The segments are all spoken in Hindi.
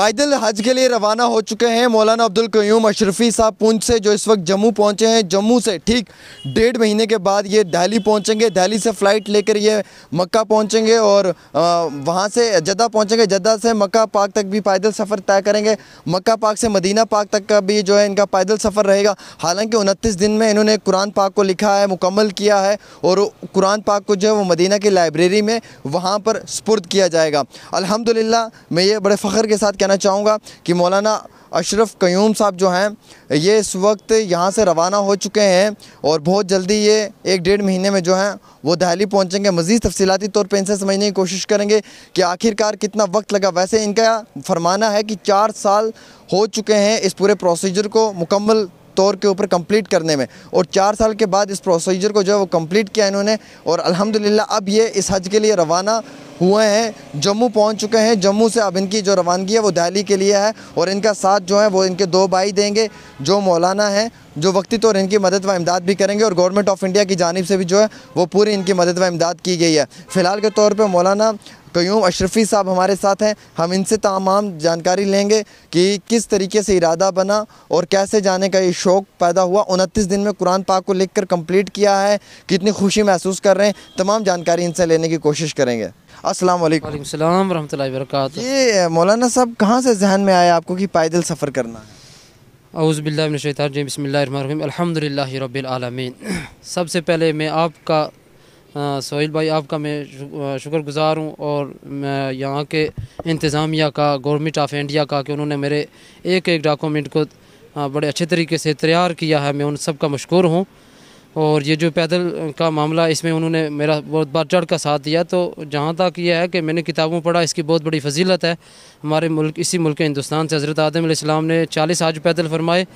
पैदल हज के लिए रवाना हो चुके हैं मौलाना अब्दुल क्यूम अशरफी साहब पूंछ से जो इस वक्त जम्मू पहुंचे हैं जम्मू से ठीक डेढ़ महीने के बाद ये दिल्ली पहुंचेंगे दिल्ली से फ़्लाइट लेकर ये मक्का पहुंचेंगे और वहां से जद्दा पहुंचेंगे जद्दा से मक्का पाक तक भी पैदल सफ़र तय करेंगे मक्का पाक से मदीना पाक तक का भी जो है इनका पैदल सफ़र रहेगा हालांकि उनतीस दिन में इन्होंने कुरान पाक को लिखा है मुकम्मल किया है और कुरान पाक को जो है वो मदीना की लाइब्रेरी में वहाँ पर स्पुर्द किया जाएगा अलहमदिल्ला मैं ये बड़े फ़ख्र के साथ कहना कहना चाहूँगा कि मौलाना अशरफ क्यूम साहब जो हैं ये इस वक्त यहाँ से रवाना हो चुके हैं और बहुत जल्दी ये एक डेढ़ महीने में जो हैं वो दहली पहुँचेंगे मज़ीद तफसीलती तौर पर इनसे समझने की कोशिश करेंगे कि आखिरकार कितना वक्त लगा वैसे इनका फरमाना है कि चार साल हो चुके हैं इस पूरे प्रोसीजर को मुकम्मल तौर के ऊपर कंप्लीट करने में और चार साल के बाद इस प्रोसीजर को जो है वो कंप्लीट किया इन्होंने और अल्हम्दुलिल्लाह अब ये इस हज के लिए रवाना हुए हैं जम्मू पहुंच चुके हैं जम्मू से अब इनकी जो रवानगी है वो दहली के लिए है और इनका साथ जो है वो इनके दो भाई देंगे जो मौलाना हैं जो वक्ती तौर इनकी मदद व इमदाद भी करेंगे और गवर्नमेंट ऑफ इंडिया की जानब से भी जो है वो पूरी इनकी मदद व इमदाद की गई है फ़िलहाल के तौर पर मौलाना क्यूम तो अशरफी साहब हमारे साथ हैं हम इनसे तमाम जानकारी लेंगे कि किस तरीके से इरादा बना और कैसे जाने का ये शौक़ पैदा हुआ उनतीस दिन में कुरान पाक को लिख कर कम्प्लीट किया है कितनी खुशी महसूस कर रहे हैं तमाम जानकारी इनसे लेने की कोशिश करेंगे अस्सलाम वालेकुम रहमतुल्लाहि ये मौलाना साहब कहाँ से जहन में आया आपको कि पैदल सफ़र करना है अउज़बिल्लाशैतान बसमिल्लर अलहमदिल्ला रबालमीन सबसे पहले मैं आपका हाँ, सोहेल भाई आपका मैं शुक्र गुज़ार हूँ और मैं यहाँ के इंतज़ामिया का गवर्नमेंट ऑफ इंडिया का कि उन्होंने मेरे एक एक डॉक्यूमेंट को हाँ, बड़े अच्छे तरीके से तैयार किया है मैं उन सब का मशहूर हूँ और ये जो पैदल का मामला इसमें उन्होंने मेरा बहुत बार चढ़ का साथ दिया तो जहाँ तक यह है कि मैंने किताबों पढ़ा इसकी बहुत बड़ी फजीलत है हमारे मुल्क इसी मुल्क हिंदुस्तान से हज़रत आदम ने चालीस आज पैदल फरमाए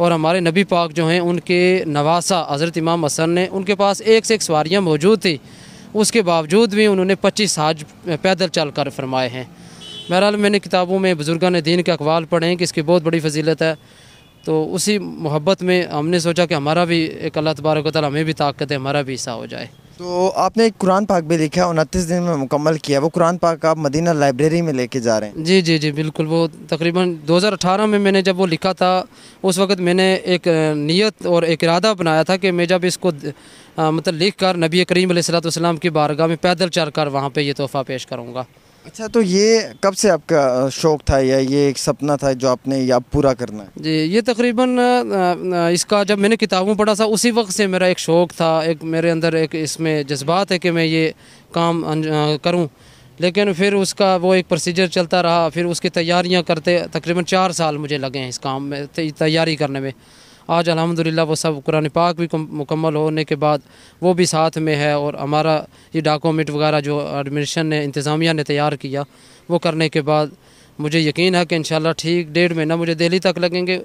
और हमारे नबी पाक जो हैं उनके नवासा हज़रत इमाम हसन ने उनके पास एक से एक सवारियाँ मौजूद थी उसके बावजूद भी उन्होंने पच्चीस हाज पैदल चल कर फरमाए हैं बहरहाल मैंने किताबों में ने दीन के अकवाल पढ़े हैं कि इसकी बहुत बड़ी फजीलत है तो उसी मोहब्बत में हमने सोचा कि हमारा भी एक अल्लाह तबारक हमें भी ताकत है हमारा भी हिस्सा हो जाए तो आपने एक कुरान पाक भी लिखा है उनतीस दिन में मुकम्मल किया वो कुरान पाक आप मदीना लाइब्रेरी में लेके जा रहे हैं जी जी जी बिल्कुल वो तकरीबन 2018 में मैंने जब वो लिखा था उस वक्त मैंने एक नियत और एक इरादा बनाया था कि मैं जब इसको आ, मतलब लिख कर नबी करीम सलाम की बारगाह में पैदल चल कर वहाँ पर यह तोहफ़ा पेश करूँगा अच्छा तो ये कब से आपका शौक़ था या ये एक सपना था जो आपने या पूरा करना है जी ये तकरीबन इसका जब मैंने किताबों पढ़ा था उसी वक्त से मेरा एक शौक़ था एक मेरे अंदर एक इसमें जज्बात है कि मैं ये काम अं, करूं लेकिन फिर उसका वो एक प्रोसीजर चलता रहा फिर उसकी तैयारियां करते तकरीबन चार साल मुझे लगे हैं इस काम में तैयारी करने में आज अल्हम्दुलिल्लाह वो सब कुरान पाक भी मुकम्मल होने के बाद वो भी साथ में है और हमारा ये डॉक्यूमेंट वगैरह जो एडमिनिस्ट्रेशन ने इंतज़ामिया ने तैयार किया वो करने के बाद मुझे यकीन है कि इन ठीक डेढ़ महीना मुझे दिल्ली तक लगेंगे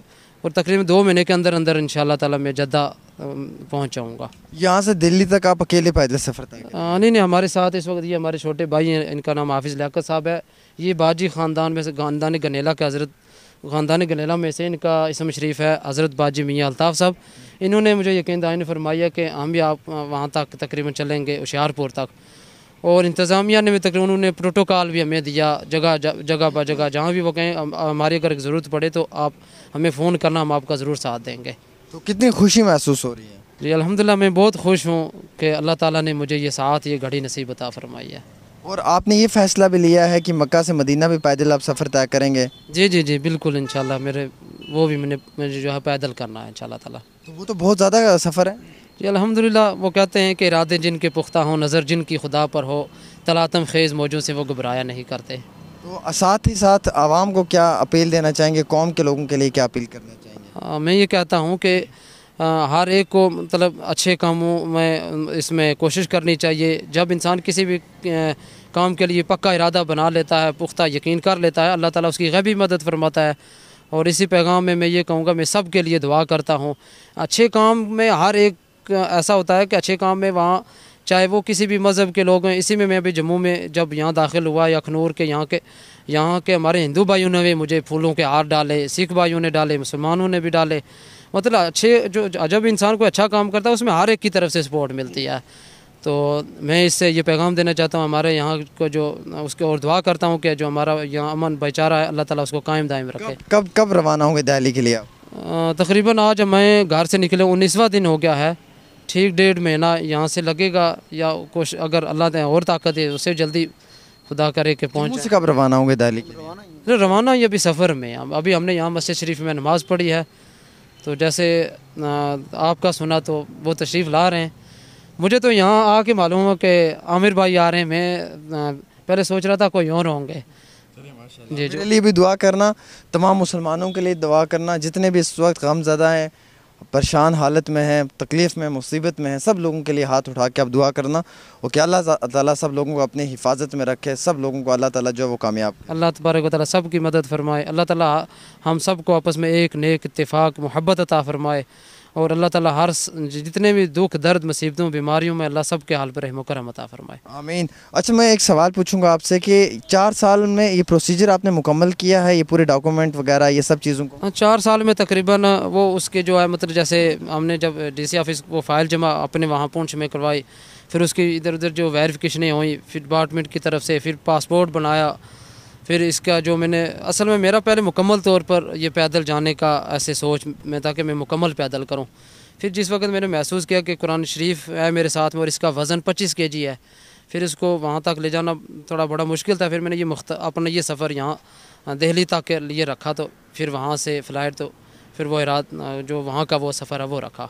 और तकरीबन दो महीने के अंदर अंदर इन तला मैं जद्दा पहुँच जाऊँगा यहाँ से दिल्ली तक आप अकेले पैदल सफ़र तक हाँ, नहीं नहीं हमारे साथ इस वक्त ये हमारे छोटे भाई हैं इनका नाम हाफिज़ लियाकत साहब है ये बाजी ख़ानदान में से ख़ानदान गनेला के हज़रत ख़ानदान गलेला में से इनका इसम शरीफ है हज़रत बाजी मियाँ अल्ताफ़ साहब इन्होंने मुझे यकीन दान फरमाया कि हम भी आप वहाँ तक तकरीबन चलेंगे होशियारपुर तक और इंतज़ामिया ने भी तक उन्होंने प्रोटोकॉल भी हमें दिया जगह जगह ब जगह जहाँ भी वो कहें हमारी अगर ज़रूरत पड़े तो आप हमें फ़ोन करना हम आपका ज़रूर साथ देंगे तो कितनी खुशी महसूस हो रही है जी अलहमदिल्ला मैं बहुत खुश हूँ कि अल्लाह ताली ने मुझे ये साथ ये घड़ी नसीब अता फरमाई है और आपने ये फ़ैसला भी लिया है कि मक्का से मदीना भी पैदल आप सफ़र तय करेंगे जी जी जी बिल्कुल इन मेरे वो भी मैंने मुझे जो है पैदल करना है इन तला तो वो तो बहुत ज़्यादा सफ़र है जी अलहमदिल्ला वो कहते हैं कि इरादे जिनके पुख्ता हों नज़र जिनकी खुदा पर हो तलातम खेज़ मौजों से वो घबराया नहीं करते तो साथ ही साथ आवाम को क्या अपील देना चाहेंगे कौम के लोगों के लिए क्या अपील करना चाहेंगे हाँ, मैं ये कहता हूँ कि हर एक को मतलब अच्छे कामों में इसमें कोशिश करनी चाहिए जब इंसान किसी भी काम के लिए पक्का इरादा बना लेता है पुख्ता यकीन कर लेता है अल्लाह ताला उसकी गैबी मदद फरमाता है और इसी पैगाम में मैं ये कहूँगा मैं सब के लिए दुआ करता हूँ अच्छे काम में हर एक ऐसा होता है कि अच्छे काम में वहाँ चाहे वो किसी भी मज़हब के लोग हैं इसी में मैं अभी जम्मू में जब यहाँ दाखिल हुआ या अखनूर के यहाँ के यहाँ के हमारे हिंदू भाइयों ने भी मुझे फूलों के हार डाले सिख भाइयों ने डाले मुसलमानों ने भी डाले मतलब अच्छे जो जब इंसान को अच्छा काम करता है उसमें हर एक की तरफ से सपोर्ट मिलती है तो मैं इससे ये पैगाम देना चाहता हूँ हमारे यहाँ को जो उसके और दुआ करता हूँ कि जो हमारा यहाँ अमन भाईचारा है अल्लाह ताला उसको कायम दायम रखे कब कब, रवाना होंगे दिल्ली के लिए तकरीबन आज मैं घर से निकले उन्नीसवा दिन हो गया है ठीक डेढ़ महीना यहाँ से लगेगा या कुछ अगर अल्लाह ने और ताकत है उससे जल्दी खुदा करे कि पहुँच कब रवाना होंगे दिल्ली रवाना ये अभी सफ़र में अभी हमने यहाँ मस्जिद शरीफ में नमाज़ पढ़ी है तो जैसे आपका सुना तो वो तशरीफ़ ला रहे हैं मुझे तो यहाँ आके मालूम हो कि आमिर भाई आ रहे हैं मैं पहले सोच रहा था कोई और होंगे जी जी लिए भी दुआ करना तमाम मुसलमानों के लिए दुआ करना जितने भी इस वक्त गमज़दा हैं परेशान हालत में हैं तकलीफ़ में मुसीबत में हैं सब लोगों के लिए हाथ उठा के आप दुआ करना और क्या अल्लाह ताला सब लोगों को अपनी हिफाजत में रखे सब लोगों को अल्लाह ताला जो है वो कामयाब अल्लाह तबारक ताली सब की मदद फरमाए अल्लाह ताला हम सब को आपस में एक नेक इतफ़ाक़ मोहब्बत अता फरमाए और अल्लाह ताला हर जितने भी दुख दर्द मुसीबतों बीमारियों में अल्लाह सब के हाल पर रहम करम अता फरमाए आमीन अच्छा मैं एक सवाल पूछूंगा आपसे कि चार साल में ये प्रोसीजर आपने मुकम्मल किया है ये पूरे डॉक्यूमेंट वगैरह ये सब चीज़ों को हाँ, चार साल में तकरीबन वो उसके जो है मतलब जैसे हमने जब सी ऑफिस वो फाइल जमा अपने वहाँ पहुँच में करवाई फिर उसकी इधर उधर जो वेरिफिकेशनें हुई फिर डिपार्टमेंट की तरफ से फिर पासपोर्ट बनाया फिर इसका जो मैंने असल में मेरा पहले मुकम्मल तौर पर यह पैदल जाने का ऐसे सोच में था कि मैं मुकम्मल पैदल करूँ फिर जिस वक्त मैंने महसूस किया कि कुरान शरीफ है मेरे साथ में और इसका वज़न पच्चीस के जी है फिर इसको वहाँ तक ले जाना थोड़ा बड़ा मुश्किल था फिर मैंने ये मुख्त अपना ये सफ़र यहाँ दिल्ली तक के लिए रखा तो फिर वहाँ से फ़्लाइट तो फिर वो रात जो वहाँ का वो सफ़र है वो रखा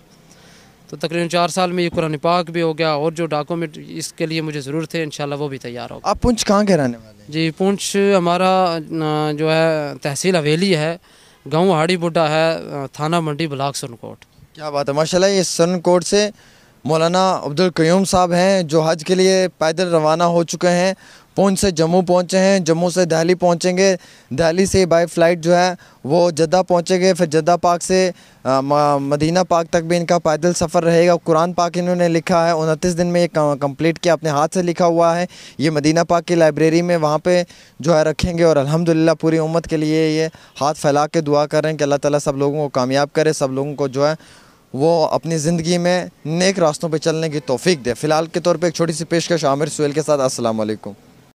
तो तकरीबन चार साल में ये कुरान पाक भी हो गया और जो डॉक्यूमेंट इसके लिए मुझे ज़रूर थे इन वो भी तैयार होगा आप पुछ कहाँ के रहने वाले जी पुछ हमारा जो है तहसील हवेली है गाँव हाड़ी बुढ़ा है थाना मंडी ब्लाक सनकोट क्या बात है माशाल्लाह ये सनकोट से मौलाना अब्दुल क्यूम साहब हैं जो हज के लिए पैदल रवाना हो चुके हैं पुंछ से जम्मू पहुँचे हैं जम्मू से दिल्ली पहुँचेंगे दिल्ली से बाई फ़्लाइट जो है वो जद्दा पहुँचेंगे फिर जद्दा पाक से आ, मदीना पाक तक भी इनका पैदल सफ़र रहेगा कुरान पाक इन्होंने लिखा है उनतीस दिन में ये कंप्लीट किया अपने हाथ से लिखा हुआ है ये मदीना पाक की लाइब्रेरी में वहाँ पे जो है रखेंगे और अलहमदिल्ला पूरी उम्मत के लिए ये हाथ फैला के दुआ कर रहे हैं कि अल्लाह ताली सब लोगों को कामयाब करे सब लोगों को जो है वो अपनी ज़िंदगी में नेक रास्तों पर चलने की तोफ़ी दे फ़िलहाल के तौर पर एक छोटी सी पेशकश आमिर सुल के साथ असलकम